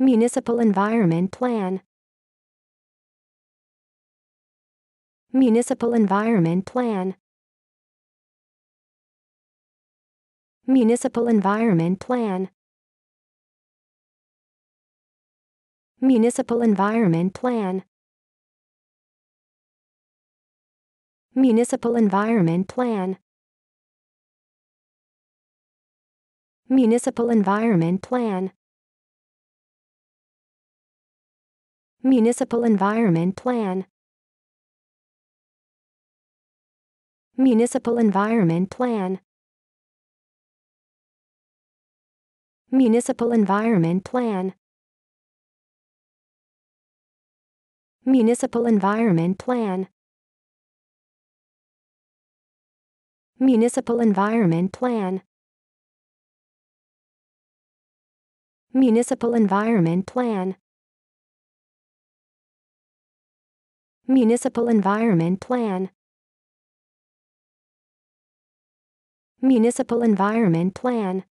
Municipal Environment Plan Municipal Environment Plan Municipal Environment Plan Municipal Environment Plan Municipal Environment Plan Municipal Environment Plan Municipal Environment Plan Municipal Environment Plan Municipal Environment Plan Municipal Environment Plan Municipal Environment Plan Municipal Environment Plan Municipal Environment Plan Municipal Environment Plan